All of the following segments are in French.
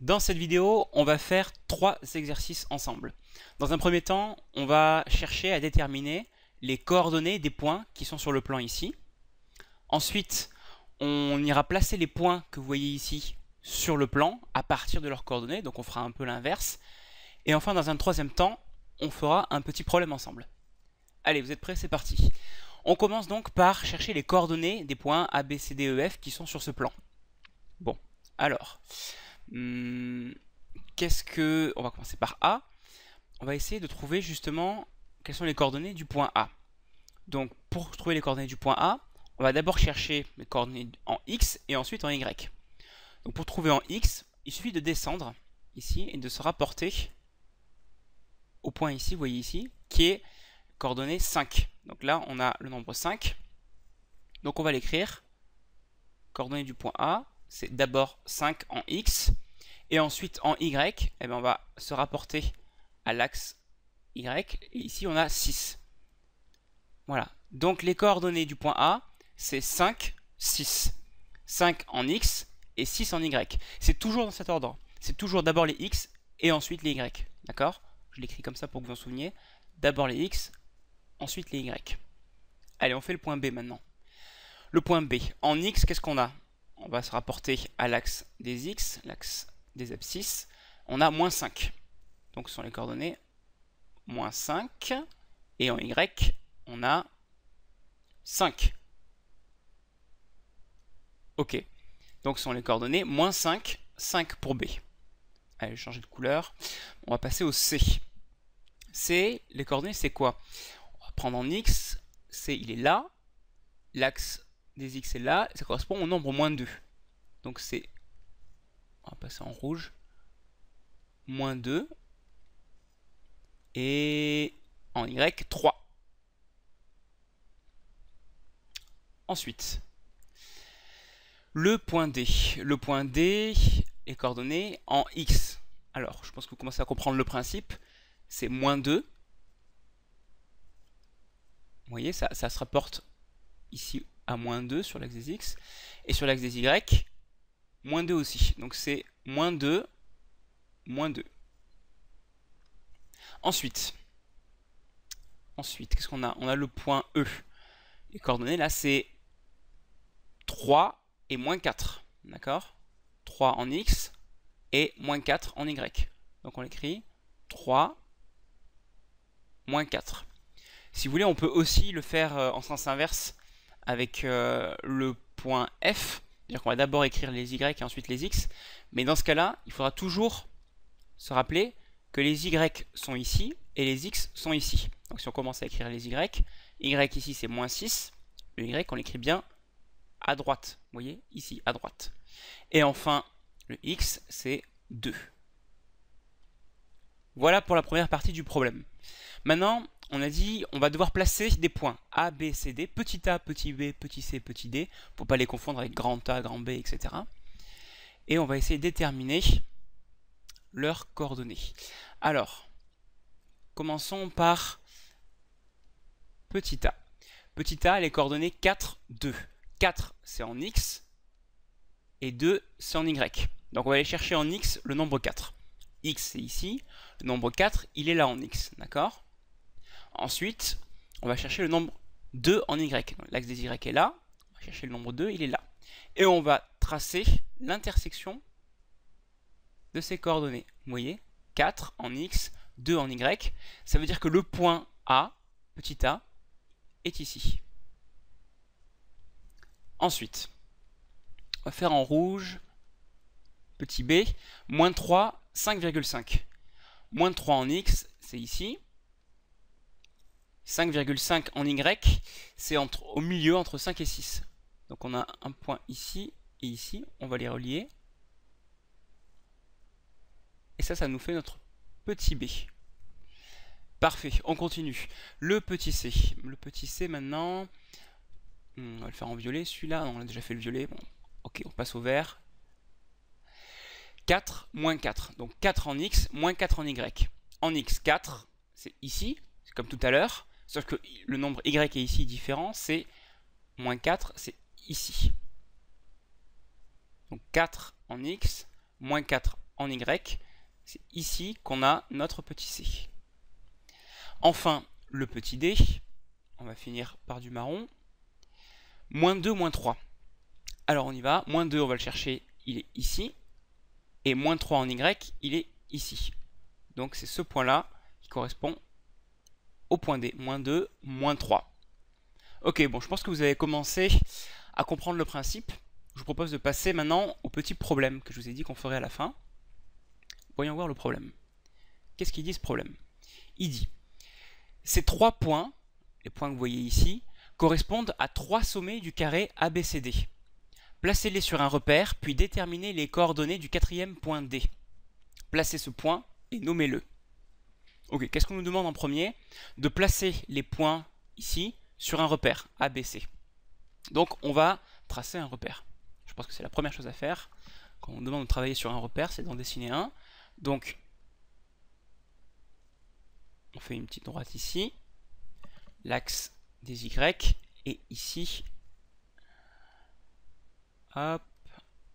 Dans cette vidéo, on va faire trois exercices ensemble. Dans un premier temps, on va chercher à déterminer les coordonnées des points qui sont sur le plan ici. Ensuite, on ira placer les points que vous voyez ici sur le plan à partir de leurs coordonnées, donc on fera un peu l'inverse. Et enfin, dans un troisième temps, on fera un petit problème ensemble. Allez, vous êtes prêts C'est parti On commence donc par chercher les coordonnées des points A, B, C, D, E, F qui sont sur ce plan. Bon, alors... Hmm, qu'est-ce que... On va commencer par A. On va essayer de trouver justement quelles sont les coordonnées du point A. Donc pour trouver les coordonnées du point A, on va d'abord chercher les coordonnées en X et ensuite en Y. Donc pour trouver en X, il suffit de descendre ici et de se rapporter au point ici, vous voyez ici, qui est coordonnée 5. Donc là, on a le nombre 5. Donc on va l'écrire, coordonnées du point A, c'est d'abord 5 en x, et ensuite en y, eh ben, on va se rapporter à l'axe y, et ici on a 6. Voilà, donc les coordonnées du point A, c'est 5, 6. 5 en x et 6 en y. C'est toujours dans cet ordre. C'est toujours d'abord les x et ensuite les y. D'accord Je l'écris comme ça pour que vous en souveniez. D'abord les x, ensuite les y. Allez, on fait le point B maintenant. Le point B. En x, qu'est-ce qu'on a on va se rapporter à l'axe des x, l'axe des abscisses, on a moins 5. Donc ce sont les coordonnées moins 5, et en y, on a 5. Ok, donc ce sont les coordonnées moins 5, 5 pour B. Allez, je vais changer de couleur. On va passer au C. C, les coordonnées, c'est quoi On va prendre en x, C, il est là. L'axe des x et là, ça correspond au nombre moins 2. Donc c'est, on va passer en rouge, moins 2, et en y, 3. Ensuite, le point D. Le point D est coordonné en x. Alors, je pense que vous commencez à comprendre le principe. C'est moins 2. Vous voyez, ça, ça se rapporte ici à moins 2 sur l'axe des x, et sur l'axe des y, moins 2 aussi. Donc c'est moins 2, moins 2. Ensuite, ensuite qu'est-ce qu'on a On a le point E. Les coordonnées, là, c'est 3 et moins 4. D'accord 3 en x et moins 4 en y. Donc on l'écrit 3, moins 4. Si vous voulez, on peut aussi le faire euh, en sens inverse avec euh, le point F, c'est-à-dire qu'on va d'abord écrire les Y et ensuite les X, mais dans ce cas-là, il faudra toujours se rappeler que les Y sont ici et les X sont ici. Donc si on commence à écrire les Y, Y ici c'est moins 6, le Y on l'écrit bien à droite, vous voyez, ici à droite. Et enfin, le X c'est 2. Voilà pour la première partie du problème. Maintenant, on a dit on va devoir placer des points A, B, C, D, petit a, petit b, petit c, petit d, pour ne pas les confondre avec grand A, grand B, etc. Et on va essayer de déterminer leurs coordonnées. Alors, commençons par petit a. Petit a, les coordonnées 4, 2. 4, c'est en x, et 2, c'est en y. Donc on va aller chercher en x le nombre 4. x, c'est ici, le nombre 4, il est là en x, d'accord Ensuite, on va chercher le nombre 2 en y. L'axe des y est là, on va chercher le nombre 2, il est là. Et on va tracer l'intersection de ces coordonnées. Vous voyez 4 en x, 2 en y. Ça veut dire que le point A, petit a, est ici. Ensuite, on va faire en rouge, petit b, moins 3, 5,5. Moins 3 en x, c'est ici. 5,5 en Y, c'est au milieu entre 5 et 6. Donc on a un point ici et ici, on va les relier. Et ça, ça nous fait notre petit B. Parfait, on continue. Le petit C. Le petit C maintenant, hmm, on va le faire en violet. Celui-là, on a déjà fait le violet. Bon, ok, on passe au vert. 4, moins 4. Donc 4 en X, moins 4 en Y. En X, 4, c'est ici, c'est comme tout à l'heure. Sauf que le nombre y est ici différent, c'est moins 4, c'est ici. Donc 4 en x, moins 4 en y, c'est ici qu'on a notre petit c. Enfin, le petit d, on va finir par du marron, moins 2, moins 3. Alors on y va, moins 2, on va le chercher, il est ici, et moins 3 en y, il est ici. Donc c'est ce point-là qui correspond au point D, moins 2, moins 3. Ok, bon, je pense que vous avez commencé à comprendre le principe. Je vous propose de passer maintenant au petit problème que je vous ai dit qu'on ferait à la fin. Voyons voir le problème. Qu'est-ce qu'il dit ce problème Il dit, ces trois points, les points que vous voyez ici, correspondent à trois sommets du carré ABCD. Placez-les sur un repère, puis déterminez les coordonnées du quatrième point D. Placez ce point et nommez-le. Ok, qu'est-ce qu'on nous demande en premier De placer les points ici sur un repère, ABC. Donc on va tracer un repère. Je pense que c'est la première chose à faire. Quand on demande de travailler sur un repère, c'est d'en dessiner un. Donc on fait une petite droite ici, l'axe des Y, et ici, hop,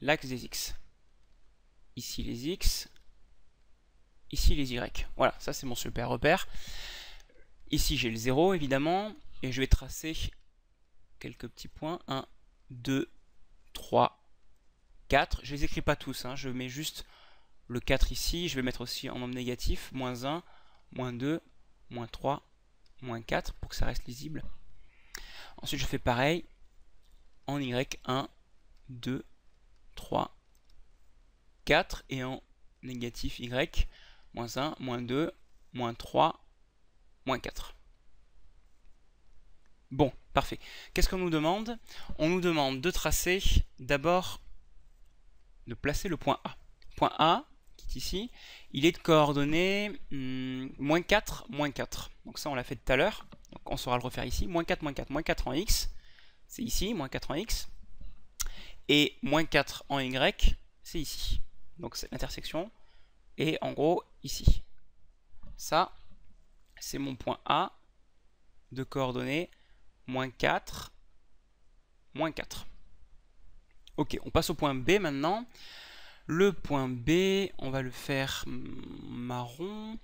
l'axe des X. Ici les X, ici les Y. Voilà, ça c'est mon super repère. Ici j'ai le 0 évidemment, et je vais tracer quelques petits points. 1, 2, 3, 4. Je les écris pas tous, hein. je mets juste le 4 ici, je vais mettre aussi en nombre négatif, moins 1, moins 2, moins 3, moins 4, pour que ça reste lisible. Ensuite je fais pareil, en Y, 1, 2, 3, 4, et en négatif Y, moins 1, moins 2, moins 3, moins 4. Bon, parfait. Qu'est-ce qu'on nous demande On nous demande de tracer d'abord, de placer le point A. Point A, qui est ici, il est de coordonnées hmm, moins 4, moins 4. Donc ça, on l'a fait tout à l'heure. Donc on saura le refaire ici. Moins 4, moins 4, moins 4 en X. C'est ici, moins 4 en X. Et moins 4 en Y, c'est ici. Donc c'est l'intersection et en gros, ici. Ça, c'est mon point A de coordonnées moins 4, moins 4. Ok, on passe au point B maintenant. Le point B, on va le faire marron.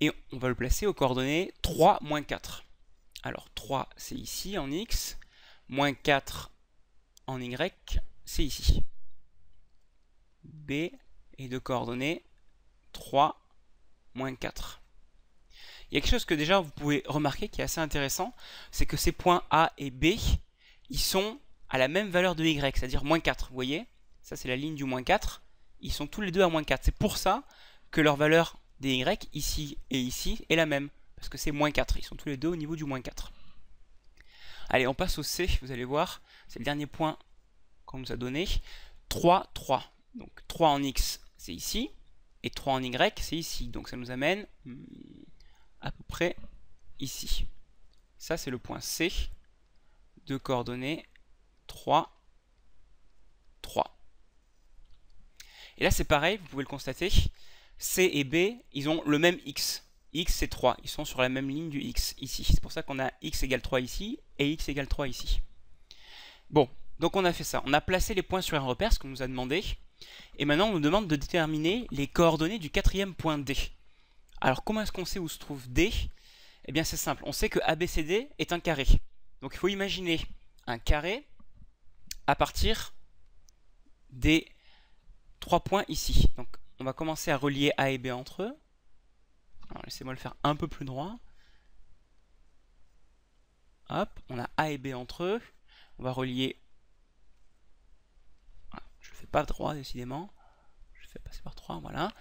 Et on va le placer aux coordonnées 3, moins 4. Alors 3, c'est ici en X. Moins 4 en Y, c'est ici. B est de coordonnées 3, moins 4. Il y a quelque chose que déjà vous pouvez remarquer qui est assez intéressant, c'est que ces points A et B, ils sont à la même valeur de Y, c'est-à-dire moins 4, vous voyez Ça c'est la ligne du moins 4, ils sont tous les deux à moins 4. C'est pour ça que leur valeur des Y, ici et ici, est la même, parce que c'est moins 4, ils sont tous les deux au niveau du moins 4. Allez, on passe au C, vous allez voir, c'est le dernier point qu'on nous a donné. 3, 3. Donc 3 en X, c'est ici et 3 en Y, c'est ici. Donc ça nous amène hmm, à peu près ici. Ça, c'est le point C de coordonnées 3, 3. Et là, c'est pareil, vous pouvez le constater. C et B, ils ont le même X. X, c'est 3. Ils sont sur la même ligne du X, ici. C'est pour ça qu'on a X égale 3 ici, et X égale 3 ici. Bon, donc on a fait ça. On a placé les points sur un repère, ce qu'on nous a demandé. Et maintenant, on nous demande de déterminer les coordonnées du quatrième point D. Alors, comment est-ce qu'on sait où se trouve D Eh bien, c'est simple. On sait que ABCD est un carré. Donc, il faut imaginer un carré à partir des trois points ici. Donc, on va commencer à relier A et B entre eux. laissez-moi le faire un peu plus droit. Hop, on a A et B entre eux. On va relier pas droit décidément. Je fais passer par 3, voilà.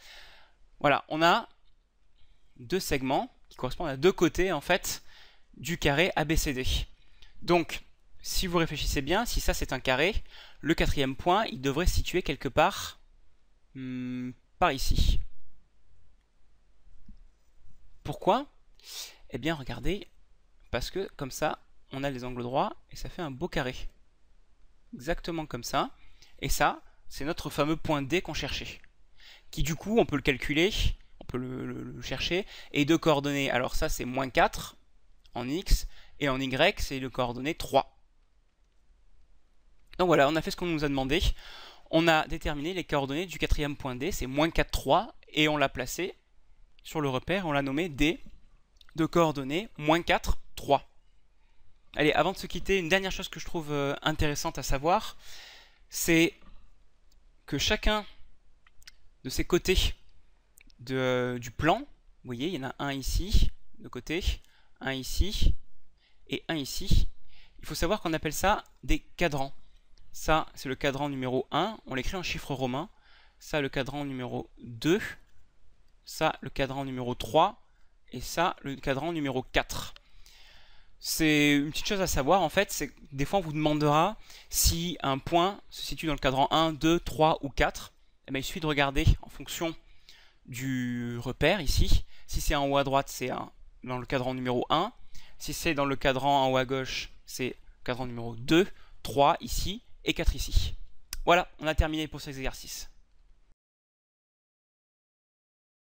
Voilà, on a deux segments qui correspondent à deux côtés en fait du carré ABCD. Donc, si vous réfléchissez bien, si ça c'est un carré, le quatrième point, il devrait se situer quelque part hmm, par ici. Pourquoi Eh bien, regardez, parce que comme ça, on a les angles droits et ça fait un beau carré. Exactement comme ça. Et ça, c'est notre fameux point D qu'on cherchait. Qui du coup, on peut le calculer, on peut le, chercher, et deux coordonnées. Alors ça, c'est moins 4 en x, et en y, c'est le coordonnée 3. Donc voilà, on a fait ce qu'on nous a demandé. On a déterminé les coordonnées du quatrième point D, c'est moins 4, 3, et on l'a placé sur le repère, on l'a nommé D de coordonnées moins 4, 3. Allez, avant de se quitter, une dernière chose que je trouve euh, intéressante à savoir, c'est que chacun de ces côtés de, euh, du plan, vous voyez, il y en a un ici, de côté, un ici, et un ici, il faut savoir qu'on appelle ça des cadrans. Ça, c'est le cadran numéro 1, on l'écrit en chiffre romain. Ça, le cadran numéro 2. Ça, le cadran numéro 3. Et ça, le cadran numéro 4 c'est une petite chose à savoir en fait, c'est que des fois on vous demandera si un point se situe dans le cadran 1, 2, 3 ou 4. Et eh ben, il suffit de regarder en fonction du repère ici. Si c'est en haut à droite, c'est dans le cadran numéro 1. Si c'est dans le cadran en haut à gauche, c'est cadran numéro 2, 3 ici et 4 ici. Voilà, on a terminé pour cet exercice.